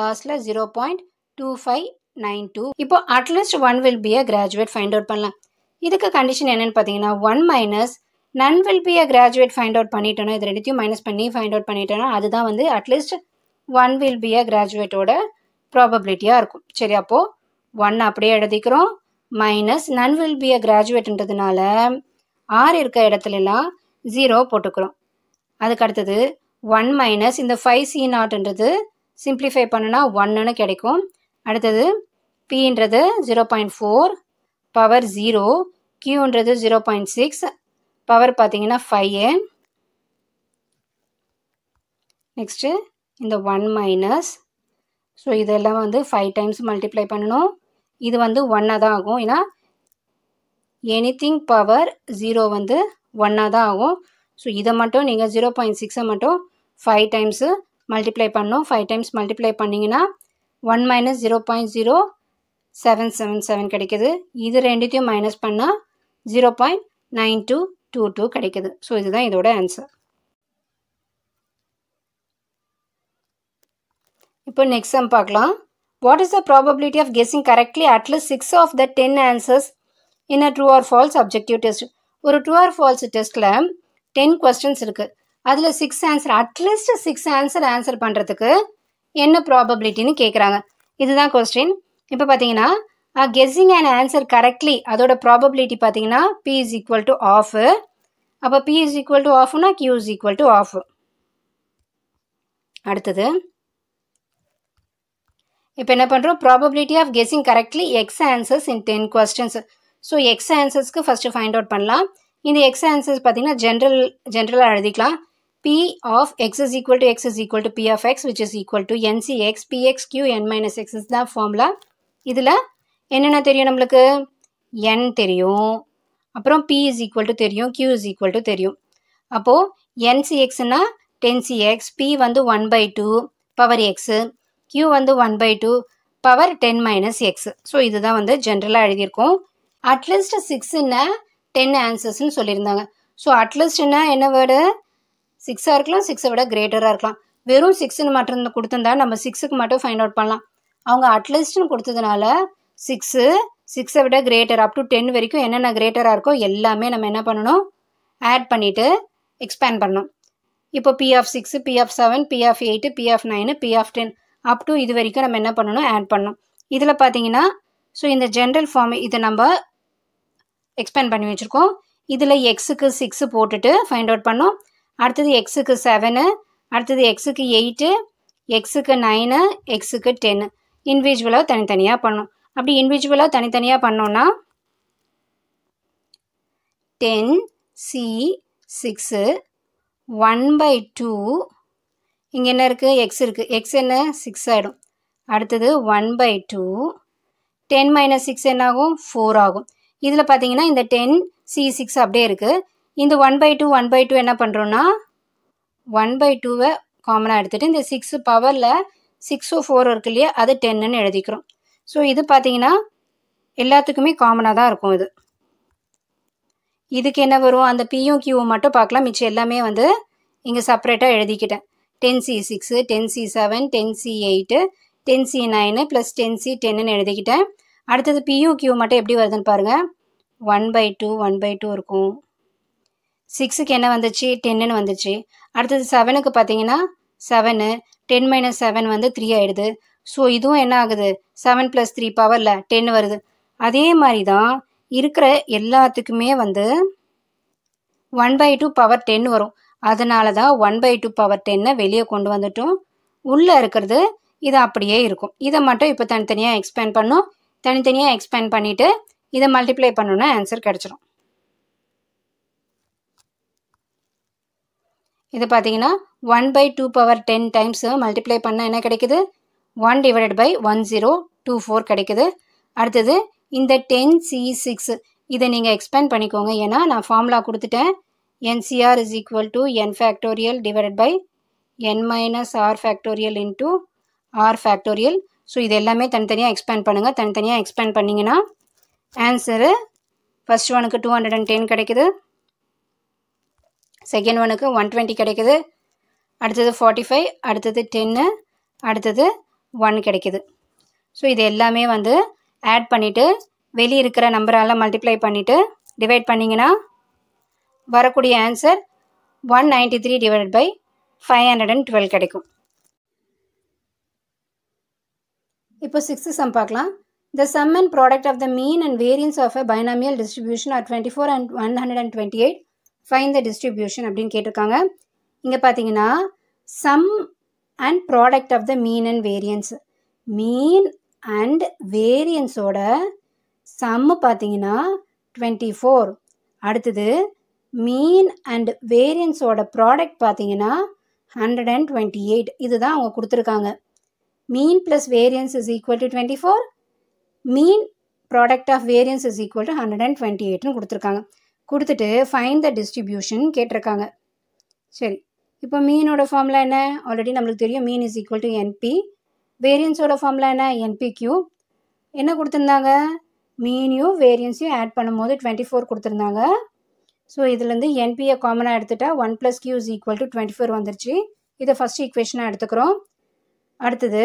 லாஸ்ட்டில் zero point two five nine two இப்போ at least one will be a graduate find out பண்ணலாம் இதுக்கு கண்டிஷன் என்னென்னு பார்த்தீங்கன்னா one minus none will be a graduate find out பண்ணிட்டோம் இது ரெண்டுத்தையும் மைனஸ் பண்ணி ஃபைண்ட் அவுட் பண்ணிட்டோம்னா அதுதான் வந்து at least one will be a கிராஜுவேட்டோட ப்ராபபிலிட்டியாக இருக்கும் சரி அப்போது ஒன் அப்படியே எழுதிக்கிறோம் minus none will be a கிராஜுவேட்ன்றதுனால ஆர் இருக்க இடத்துலலாம் ஜீரோ போட்டுக்கிறோம் அதுக்கு அடுத்தது ஒன் மைனஸ் இந்த ஃபைவ் சி நாட்ன்றது சிம்ப்ளிஃபை பண்ணுனா ஒன்னு கிடைக்கும் அடுத்தது பின்றது zero point four power zero கியூன்றது ஜீரோ பாயிண்ட் சிக்ஸ் பவர் பார்த்தீங்கன்னா ஏ நெக்ஸ்ட்டு இந்த ஒன் மைனஸ் ஸோ இதெல்லாம் வந்து ஃபைவ் டைம்ஸ் மல்டிப்ளை பண்ணணும் இது வந்து ஒன்னாக தான் ஆகும் ஏன்னா எனி திங் பவர் ஜீரோ வந்து ஒன்னாக தான் ஆகும் ஸோ இதை மட்டும் நீங்கள் ஜீரோ பாயிண்ட் சிக்ஸை மட்டும் ஃபைவ் டைம்ஸு மல்டிப்ளை பண்ணணும் ஃபைவ் டைம்ஸ் மல்டிப்ளை பண்ணிங்கன்னா one minus zero point zero seven seven seven கிடைக்கிது இது ரெண்டுத்தையும் மைனஸ் பண்ணால் zero point nine two two two கிடைக்குது ஸோ இதுதான் இதோட ஆன்சர் இப்போ நெக்ஸ்ட் சம் பார்க்கலாம் what is the probability of guessing correctly at least six of the ten answers in a true or false objective test ஒரு ட்ரூ ஆர் ஃபால்ஸ் டெஸ்ட்டில் டென் கொஸ்டின்ஸ் இருக்குது அதில் six answer at least six answer answer பண்ணுறதுக்கு என்ன ப்ராபபிலிட்டின்னு கேட்குறாங்க இதுதான் கொஸ்டின் இப்போ பார்த்தீங்கன்னா கெஸ்ஸிங் அண்ட் ஆன்சர் கரெக்ட்லி அதோட ப்ராபபிலிட்டி பார்த்தீங்கன்னா B is equal to half அப்போ பி இஸ் ஈக்குவல் டு ஆஃப்னா Q is equal to half அடுத்தது இப்போ என்ன பண்ணுறோம் probability of guessing correctly X answers in ten questions so X ஆன்சர்ஸ்க்கு ஃபஸ்ட்டு ஃபைண்ட் அவுட் பண்ணலாம் இந்த எக்ஸ் ஆன்சர்ஸ் பார்த்தீங்கன்னா ஜென்ரல் ஜென்ரலாக எழுதிக்கலாம் P of x equal to to ஈக்குவல் is equal to P of x which is equal to NCX, PX, Q N minus X is தான் formula. இதில் என்னென்ன தெரியும் நம்மளுக்கு என் தெரியும் அப்புறம் பி இஸ் ஈக்குவல் டு தெரியும் கியூ இஸ் ஈக்குவல் டு தெரியும் அப்போது என்சிஎக்ஸ்னா டென் சிஎக்ஸ் பி வந்து one by two power X Q வந்து one by two power ten minus X so இதுதான் வந்து ஜென்ரலாக எழுதியிருக்கோம் அட்லீஸ்ட் சிக்ஸ்ன்னா டென் ஆன்சர்ஸ்ன்னு சொல்லியிருந்தாங்க ஸோ அட்லீஸ்ட்னா என்ன வேர்டு சிக்ஸாக இருக்கலாம் சிக்ஸை விட கிரேட்டராக இருக்கலாம் வெறும் சிக்ஸ்னு மட்டும் கொடுத்துருந்தா நம்ம சிக்ஸுக்கு மட்டும் ஃபைண்ட் அவுட் பண்ணலாம் அவங்க அட்லீஸ்ட்னு கொடுத்ததுனால சிக்ஸு சிக்ஸை விட கிரேட்டர் அப் டு டென் வரைக்கும் என்னென்ன கிரேட்டராக இருக்கோ எல்லாமே நம்ம என்ன பண்ணணும் ஆட் பண்ணிவிட்டு எக்ஸ்பேண்ட் பண்ணணும் இப்போ P of six P of seven P of eight P of nine P of ten up to இது வரைக்கும் நம்ம என்ன பண்ணணும் ஆட் பண்ணணும் இதில் பார்த்தீங்கன்னா ஸோ இந்த ஜென்ரல் ஃபார்ம் இதை நம்ம எக்ஸ்பேண்ட் பண்ணி வச்சுருக்கோம் இதில் எக்ஸுக்கு சிக்ஸு போட்டுட்டு ஃபைண்ட் அவுட் பண்ணோம் அடுத்தது எக்ஸுக்கு செவனு அடுத்தது எக்ஸுக்கு எயிட்டு எக்ஸுக்கு நைனு எக்ஸுக்கு டென்னு இண்டிவிஜுவலாக தனித்தனியாக பண்ணோம் அப்படி இண்டிவிஜுவலாக தனித்தனியாக பண்ணோன்னா ten C six one by two இங்கே என்ன இருக்குது எக்ஸ் இருக்குது எக்ஸ் என்ன சிக்ஸ் ஆகிடும் அடுத்தது one by two ten minus six என்ன ஆகும் ஃபோர் ஆகும் இதில் பார்த்தீங்கன்னா இந்த டென் சி சிக்ஸ் அப்படியே இருக்குது இந்த one by two one by two என்ன பண்ணுறோன்னா ஒன் பை டூவை காமனாக எடுத்துகிட்டு இந்த சிக்ஸு பவரில் சிக்ஸோ ஃபோர் இருக்கு இல்லையா அது டென்னுன்னு எழுதிக்கிறோம் ஸோ இது பார்த்தீங்கன்னா எல்லாத்துக்குமே காமனாக தான் இருக்கும் இது இதுக்கு என்ன வரும் அந்த பியும் கியூவும் மட்டும் பார்க்கலாம் மிச்சம் எல்லாமே வந்து இங்கே செப்பரேட்டாக எழுதிக்கிட்டேன் ten C six ten C seven ten C eight ten C nine plus ten C டென்னு எழுதிக்கிட்டேன் அடுத்தது பியும் கியூ மட்டும் எப்படி வருதுன்னு பாருங்கள் one by two one by two இருக்கும் சிக்ஸுக்கு என்ன வந்துச்சு டென்னுன்னு வந்துச்சு அடுத்தது செவனுக்கு பார்த்தீங்கன்னா செவனு டென் மைனஸ் செவன் வந்து த்ரீ ஆகிடுது ஸோ இதுவும் என்ன ஆகுது செவன் ப்ளஸ் த்ரீ பவரில் டென் வருது அதே மாதிரி தான் இருக்கிற எல்லாத்துக்குமே வந்து one by two power ten வரும் அதனால தான் ஒன் பை டூ பவர் டென்னை வெளியே கொண்டு வந்துட்டோம் உள்ளே இருக்கிறது இது அப்படியே இருக்கும் இதை மட்டும் இப்போ தனித்தனியாக எக்ஸ்பேண்ட் பண்ணும் தனித்தனியாக எக்ஸ்பேண்ட் பண்ணிவிட்டு இதை மல்டிப்ளை பண்ணணும்னா ஆன்சர் கிடச்சிரும் இதை பார்த்தீங்கன்னா one by two power ten times multiply பண்ணால் என்ன கிடைக்குது one divided by one zero two four கிடைக்குது அடுத்தது இந்த டென் சி சிக்ஸ் இதை நீங்கள் எக்ஸ்பேண்ட் பண்ணிக்கோங்க ஏன்னா நான் ஃபார்முலா கொடுத்துட்டேன் NCR is equal to N factorial divided by N minus R factorial into R factorial so இது எல்லாமே தனித்தனியாக எக்ஸ்பேண்ட் பண்ணுங்கள் தனித்தனியாக எக்ஸ்பேண்ட் பண்ணிங்கன்னா ஆன்சரு ஃபஸ்ட் ஒனுக்கு டூ ஹண்ட்ரட் அண்ட் டென் கிடைக்குது செகண்ட் ஒனுக்கு ஒன் டுவெண்ட்டி கிடைக்குது அடுத்தது ஃபார்ட்டி ஃபைவ் அடுத்தது டென்னு அடுத்தது ஒன் கிடைக்குது ஸோ இது எல்லாமே வந்து ஆட் பண்ணிவிட்டு வெளியே இருக்கிற நம்பரால் மல்டிப்ளை பண்ணிவிட்டு டிவைட் பண்ணிங்கன்னா வரக்கூடிய answer one ninety three divide by five hundred and twelve கிடைக்கும் இப்போ சிக்ஸ்த்து சம் பார்க்கலாம் the sum and product of the mean and variance of a binomial distribution are twenty four and one hundred and twenty eight find the distribution அப்படின்னு கேட்டிருக்காங்க இங்கே பார்த்தீங்கன்னா sum and product of the mean and variance mean and வேரியன்ஸோட சம்மு பார்த்தீங்கன்னா டுவெண்ட்டி ஃபோர் அடுத்தது மீன் அண்ட் வேரியன்ஸோட ப்ராடக்ட் பார்த்தீங்கன்னா ஹண்ட்ரட் அண்ட் டுவெண்ட்டி எயிட் இதுதான் அவங்க கொடுத்துருக்காங்க mean plus variance is equal to twenty four mean product of variance is equal to hundred and twenty எயிட்னு கொடுத்துருக்காங்க கொடுத்துட்டு ஃபைன் த டிஸ்ட்ரிபியூஷன் கேட்டிருக்காங்க சரி இப்போ மீனோட ஃபார்ம்லாம் என்ன ஆல்ரெடி நம்மளுக்கு தெரியும் mean is equal to NP வேரியன்ஸோட ஃபார்ம்லாம் என்ன என்பி கியூ என்ன கொடுத்துருந்தாங்க மீனையும் வேரியன்ஸையும் ஆட் பண்ணும்போது டுவெண்ட்டி ஃபோர் கொடுத்துருந்தாங்க ஸோ இதுலேருந்து என்பியை காமனாக எடுத்துகிட்டா one plus Q is equal to twenty four வந்துருச்சு இதை ஃபஸ்ட் ஈக்குவேஷனாக எடுத்துக்கிறோம் அடுத்தது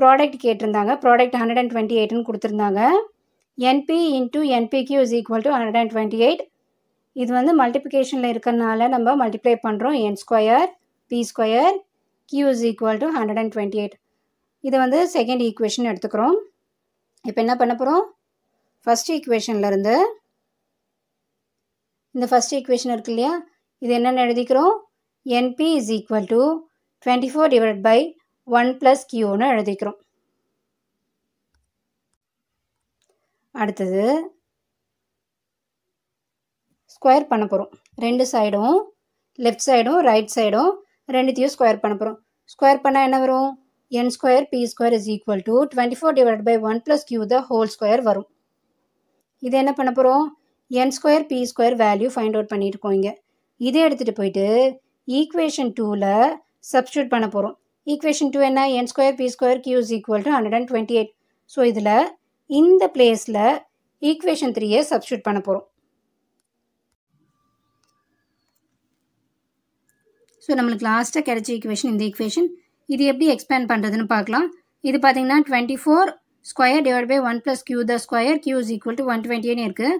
ப்ராடக்ட் கேட்டிருந்தாங்க ப்ராடக்ட் ஹண்ட்ரட் அண்ட் டுவெண்ட்டி எயிட்னு கொடுத்துருந்தாங்க NP into NP Q is equal to hundred and twenty eight இது வந்து மல்டிப்ளிகேஷனில் இருக்கிறனால நம்ம மல்டிப்ளை பண்ணுறோம் N square P square Q is equal to hundred and twenty eight இது வந்து செகண்ட் ஈக்குவேஷன் எடுத்துக்கிறோம் இப்போ என்ன பண்ண போகிறோம் ஃபஸ்ட் ஈக்குவேஷன்லேருந்து இந்த ஃபஸ்ட் ஈக்குவேஷன் இருக்கு இல்லையா இது என்னென்னு எழுதிக்கிறோம் NP is equal to twenty four divide by one plus கியூன்னு எழுதிக்கிறோம் அடுத்தது ஸ்கொயர் பண்ண போகிறோம் ரெண்டு சைடும் லெஃப்ட் சைடும் ரைட் சைடும் ரெண்டுத்தையும் ஸ்கொயர் பண்ண போகிறோம் ஸ்கொயர் பண்ணால் என்ன வரும் N square P square is equal to twenty four divide by one plus Q the whole square வரும் இது என்ன பண்ண போகிறோம் N square P square value find out பண்ணிட்டு இங்கே இதை எடுத்துகிட்டு போயிட்டு ஈக்குவேஷன் டூவில் சப்ஸ்டியூட் பண்ண போகிறோம் ஈக்குவேஷன் டூ என்ன N square P square Q is equal to hundred and twenty eight so இதில் இந்த பிளேஸில் ஈக்குவேஷன் த்ரீயை சப்ஸ்டியூட் பண்ண போகிறோம் ஸோ நம்மளுக்கு லாஸ்ட்டாக கிடைச்ச ஈக்குவேஷன் இந்த ஈக்குவேஷன் இது எப்படி எக்ஸ்பேண்ட் பண்ணுறதுன்னு பார்க்கலாம் இது பார்த்தீங்கன்னா twenty four square divide by one plus Q the square Q is equal to one டுவெண்ட்டின்னு இருக்குது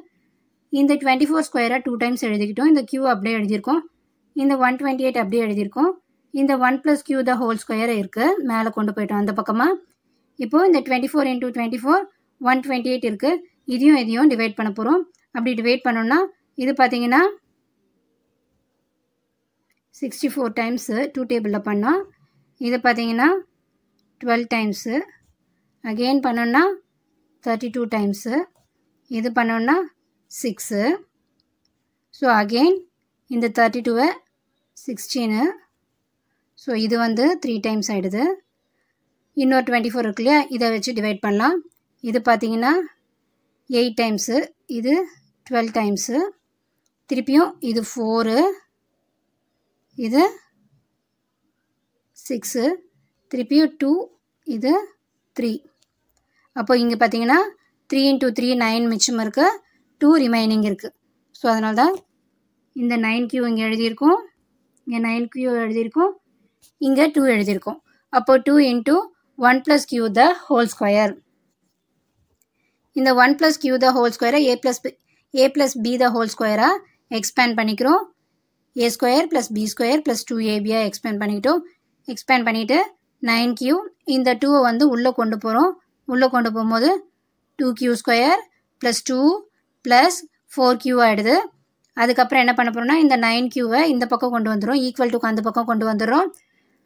இந்த டுவெண்ட்டி ஃபோர் ஸ்கொயராக டூ டைம்ஸ் எழுதிக்கிட்டோம் இந்த கியூ அப்படியே எழுதியிருக்கோம் இந்த ஒன் டுவெண்ட்டி எயிட் அப்படியே எழுதியிருக்கோம் இந்த one plus Q the whole square இருக்குது மேலே கொண்டு போயிட்டோம் அந்த பக்கமாக இப்போது இந்த twenty four into twenty four one twenty eight இருக்குது இதையும் இதையும் டிவைட் பண்ண போகிறோம் அப்படி டிவைட் பண்ணோம்னா இது பார்த்தீங்கன்னா சிக்ஸ்டி ஃபோர் டைம்ஸு டூ டேபிளில் பண்ணோம் இதை பார்த்தீங்கன்னா டுவெல் டைம்ஸு அகெயின் பண்ணோன்னா தேர்ட்டி டூ டைம்ஸு இது பண்ணோன்னா சிக்ஸு ஸோ அகெயின் இந்த தேர்ட்டி டூவை சிக்ஸ்டீனு ஸோ இது வந்து த்ரீ டைம்ஸ் ஆகிடுது இன்னொரு டுவெண்ட்டி ஃபோர் இருக்கு இல்லையா இதை வச்சு டிவைட் பண்ணலாம் இது பார்த்தீங்கன்னா எயிட் டைம்ஸு இது டுவெல் டைம்ஸு திருப்பியும் இது ஃபோரு இது சிக்ஸு திருப்பியும் டூ இது த்ரீ அப்போ இங்கே பார்த்தீங்கன்னா த்ரீ இன்டூ த்ரீ நைன் மிச்சம் இருக்குது டூ ரிமைனிங் இருக்குது ஸோ அதனால தான் இந்த நைன் கியூ இங்கே எழுதியிருக்கோம் இங்கே நைன் கியூ எழுதியிருக்கோம் இங்கே டூ எழுதியிருக்கோம் அப்போது two into one plus Q the whole square இந்த one plus Q the whole ஸ்கொயரை A plus A plus B the whole ஸ்கொயராக எக்ஸ்பேண்ட் பண்ணிக்கிறோம் A square plus B square plus two ஏபியை எக்ஸ்பேண்ட் பண்ணிக்கிட்டோம் எக்ஸ்பேண்ட் பண்ணிவிட்டு நைன் கியூ இந்த டூவை வந்து உள்ளே கொண்டு போகிறோம் உள்ளே கொண்டு போகும்போது two Q square plus two plus four Q ஆகிடுது அதுக்கப்புறம் என்ன பண்ண போகிறோம்னா இந்த நைன் கியூவை இந்த பக்கம் கொண்டு வந்துடும் ஈக்குவல் டுக்கு அந்த பக்கம் கொண்டு வந்துடும்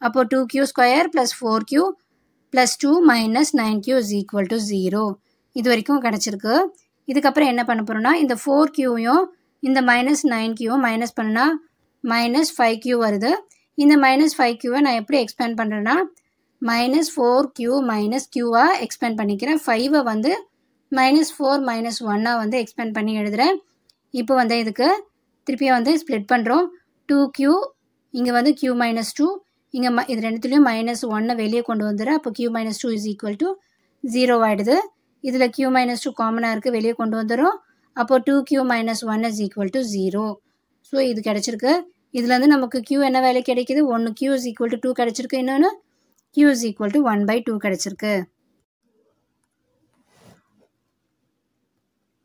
அப்போது two Q square plus four Q plus two minus nine Q is equal to zero இது வரைக்கும் கிடச்சிருக்கு இதுக்கப்புறம் என்ன பண்ண போகிறோம்னா இந்த ஃபோர் கியூவையும் இந்த மைனஸ் நைன் கியூவும் மைனஸ் பண்ணால் மைனஸ் ஃபைவ் கியூ வருது இந்த மைனஸ் ஃபைவ் கியூவை நான் எப்படி எக்ஸ்பேண்ட் பண்ணுறேன்னா மைனஸ் ஃபோர் கியூ மைனஸ் கியூவாக எக்ஸ்பேண்ட் பண்ணிக்கிறேன் ஃபைவை வந்து மைனஸ் ஃபோர் மைனஸ் ஒன்னாக வந்து எக்ஸ்பேண்ட் பண்ணி எழுதுகிறேன் இப்போ வந்து இதுக்கு திருப்பியும் வந்து ஸ்ப்ளிட் பண்ணுறோம் டூ கியூ இங்கே வந்து கியூ மைனஸ் டூ இங்கே ம இது ரெண்டுத்துலேயும் மைனஸ் ஒன்னை வெளியே கொண்டு வந்துடுறேன் அப்போ Q minus two is equal to zero ஆகிடுது இதில் கியூ மைனஸ் டூ காமனாக இருக்குது வெளியே கொண்டு வந்துடும் அப்போது two Q minus one is equal to zero so இது கிடச்சிருக்கு இதுலேருந்து நமக்கு கியூ என்ன வேலை கிடைக்கிது ஒன்று Q is equal to two கிடச்சிருக்கு இன்னொன்று Q is equal to one by two கிடச்சிருக்கு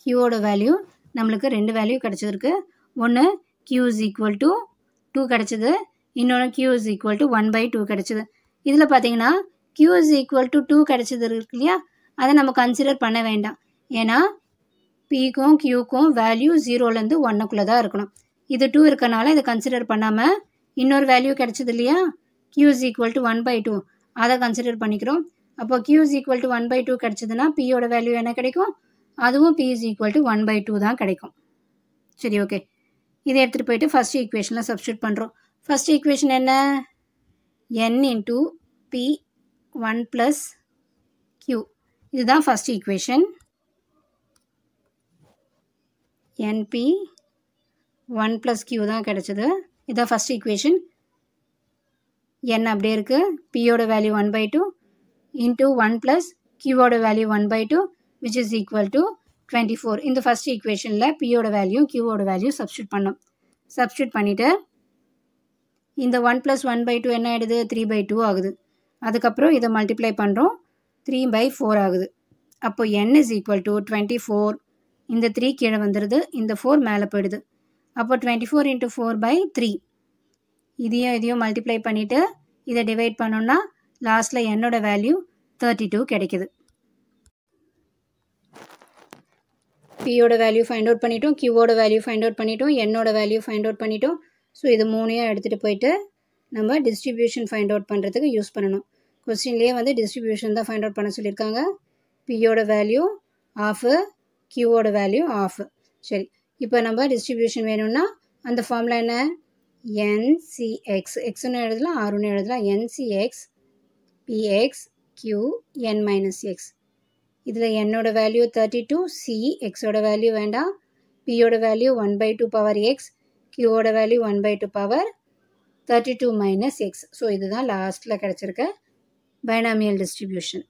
கியூவோட வேல்யூ நம்மளுக்கு ரெண்டு வேல்யூ கிடச்சிருக்கு ஒன்று Q is equal to two கிடச்சிது இன்னொன்று Q is equal to one by two கிடச்சிது இதில் பார்த்தீங்கன்னா Q is equal to two கிடச்சது இருக்கு இல்லையா அதை நம்ம கன்சிடர் பண்ண வேண்டாம் ஏன்னா பிக்கும் கியூக்கும் வேல்யூ ஜீரோலேருந்து ஒன்றுக்குள்ளே தான் இருக்கணும் இது டூ இருக்கனால இதை கன்சிடர் பண்ணாமல் இன்னொரு வேல்யூ கிடச்சிது இல்லையா Q is equal to one by two அதை கன்சிடர் பண்ணிக்கிறோம் அப்போ Q is equal to one by two கிடச்சிதுன்னா பியோட வேல்யூ என்ன கிடைக்கும் அதுவும் P is equal to one by two தான் கிடைக்கும் சரி ஓகே இதை எடுத்துகிட்டு போயிட்டு ஃபஸ்ட் ஈக்குவேஷனில் சப்ஸ்டியூட் பண்ணுறோம் ஃபஸ்ட் ஈக்குவேஷன் என்ன N into P one plus Q இதுதான் first equation N P one plus Q தான் கிடச்சிது இதான் ஃபஸ்ட் ஈக்குவேஷன் என் அப்படியே இருக்குது பியோட value one by two into one plus கியூவோட value one by two which is equal to twenty four இந்த ஃபஸ்ட் ஈக்குவேஷனில் பியோட வேல்யூ கியூவோட வேல்யூ சப்ஸ்டியூட் பண்ணோம் சப்ஸ்டியூட் பண்ணிவிட்டு இந்த one plus one by two என்ன ஆகிடுது த்ரீ பை டூ ஆகுது அதுக்கப்புறம் இதை மல்டிப்ளை பண்ணுறோம் த்ரீ பை ஃபோர் ஆகுது அப்போது N is equal to twenty four இந்த த்ரீ கீழே வந்துடுது இந்த ஃபோர் மேலே போயிடுது அப்போ twenty four into four by three இதையும் இதையும் மல்டிப்ளை பண்ணிவிட்டு இதை டிவைட் பண்ணோன்னா லாஸ்ட்டில் என்னோடய வேல்யூ தேர்ட்டி டூ கிடைக்குது பியோட வேல்யூ ஃபைண்ட் அவுட் பண்ணிட்டோம் கியூவோட வேல்யூ ஃபைண்ட் அவுட் பண்ணிட்டோம் என்னோட வேல்யூ ஃபைண்ட் அவுட் பண்ணிட்டோம் ஸோ இது மூணையும் எடுத்துகிட்டு போயிட்டு நம்ம டிஸ்ட்ரிபியூஷன் ஃபைண்ட் அவுட் பண்ணுறதுக்கு யூஸ் பண்ணணும் கொஸ்டின்லேயே வந்து டிஸ்ட்ரிபியூஷன் தான் ஃபைண்ட் அவுட் பண்ண சொல்லியிருக்காங்க பியோட வேல்யூ ஆஃபு கியூவோட வேல்யூ ஆஃபு சரி இப்போ நம்ம டிஸ்ட்ரிபியூஷன் வேணும்னா அந்த ஃபார்மில் என்ன என்சிஎக்ஸ் எக்ஸ்னு எழுதலாம் ஆறுன்னு எழுதலாம் என்சிஎக்ஸ் பிஎக்ஸ் கியூ என் மைனஸ் எக்ஸ் இதில் என்னோட வேல்யூ தேர்ட்டி டூ சி எக்ஸோட வேல்யூ வேண்டாம் பியோட value one by two power X கியூவோட value one by two power thirty two minus X so இதுதான் லாஸ்ட்டில் கிடச்சிருக்க பைனாமியல் டிஸ்ட்ரிபியூஷன்